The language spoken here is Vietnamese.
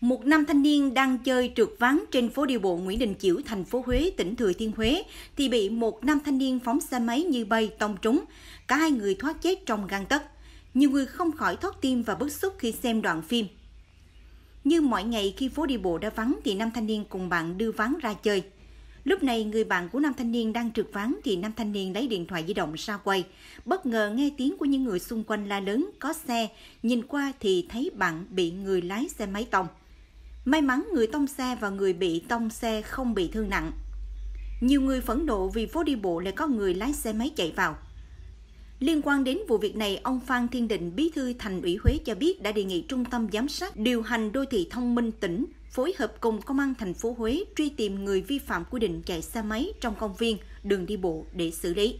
Một nam thanh niên đang chơi trượt ván trên phố đi bộ Nguyễn Đình Chiểu, thành phố Huế, tỉnh Thừa Thiên Huế thì bị một nam thanh niên phóng xe máy như bay tông trúng. Cả hai người thoát chết trong gang tấc. Nhiều người không khỏi thoát tim và bức xúc khi xem đoạn phim. Như mọi ngày khi phố đi bộ đã vắng thì nam thanh niên cùng bạn đưa ván ra chơi. Lúc này người bạn của nam thanh niên đang trượt ván thì nam thanh niên lấy điện thoại di động ra quay. Bất ngờ nghe tiếng của những người xung quanh la lớn có xe, nhìn qua thì thấy bạn bị người lái xe máy tông. May mắn người tông xe và người bị tông xe không bị thương nặng. Nhiều người phẫn nộ vì phố đi bộ lại có người lái xe máy chạy vào. Liên quan đến vụ việc này, ông Phan Thiên Định, bí thư thành ủy Huế cho biết đã đề nghị Trung tâm Giám sát điều hành đô thị thông minh tỉnh phối hợp cùng Công an thành phố Huế truy tìm người vi phạm quy định chạy xe máy trong công viên, đường đi bộ để xử lý.